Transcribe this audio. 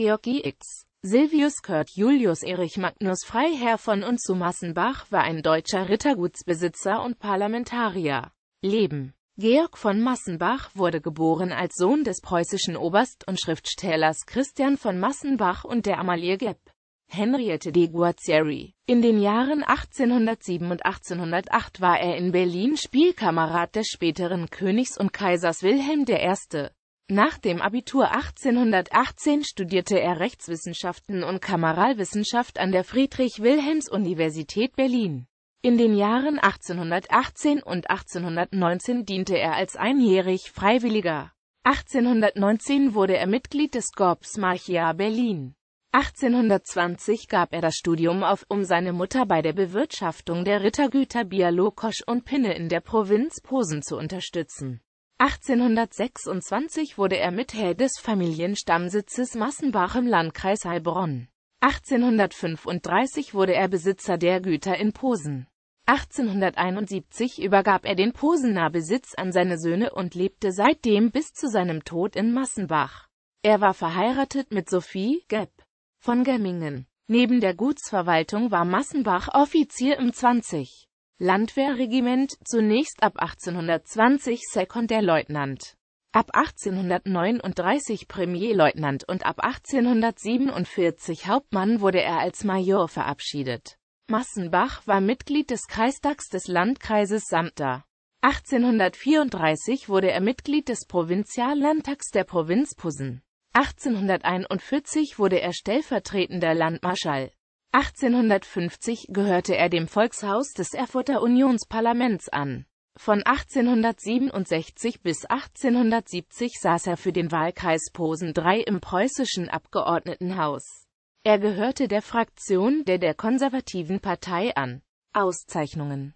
Georgi X. Silvius Kurt Julius Erich Magnus Freiherr von und zu Massenbach war ein deutscher Rittergutsbesitzer und Parlamentarier. Leben Georg von Massenbach wurde geboren als Sohn des preußischen Oberst und Schriftstellers Christian von Massenbach und der Amalie Gepp. Henriette de Guarcieri. In den Jahren 1807 und 1808 war er in Berlin Spielkamerad des späteren Königs und Kaisers Wilhelm I. Nach dem Abitur 1818 studierte er Rechtswissenschaften und Kameralwissenschaft an der Friedrich-Wilhelms-Universität Berlin. In den Jahren 1818 und 1819 diente er als einjährig Freiwilliger. 1819 wurde er Mitglied des Corps Marchia Berlin. 1820 gab er das Studium auf, um seine Mutter bei der Bewirtschaftung der Rittergüter Bialokosch und Pinne in der Provinz Posen zu unterstützen. 1826 wurde er Mitglied des Familienstammsitzes Massenbach im Landkreis Heilbronn. 1835 wurde er Besitzer der Güter in Posen. 1871 übergab er den Posener Besitz an seine Söhne und lebte seitdem bis zu seinem Tod in Massenbach. Er war verheiratet mit Sophie Gepp von Gemmingen. Neben der Gutsverwaltung war Massenbach Offizier im 20. Landwehrregiment, zunächst ab 1820 Sekundärleutnant, ab 1839 Premierleutnant und ab 1847 Hauptmann wurde er als Major verabschiedet. Massenbach war Mitglied des Kreistags des Landkreises Samter. 1834 wurde er Mitglied des Provinziallandtags der Provinz Posen. 1841 wurde er stellvertretender Landmarschall. 1850 gehörte er dem Volkshaus des Erfurter Unionsparlaments an. Von 1867 bis 1870 saß er für den Wahlkreis Posen III im preußischen Abgeordnetenhaus. Er gehörte der Fraktion der der Konservativen Partei an. Auszeichnungen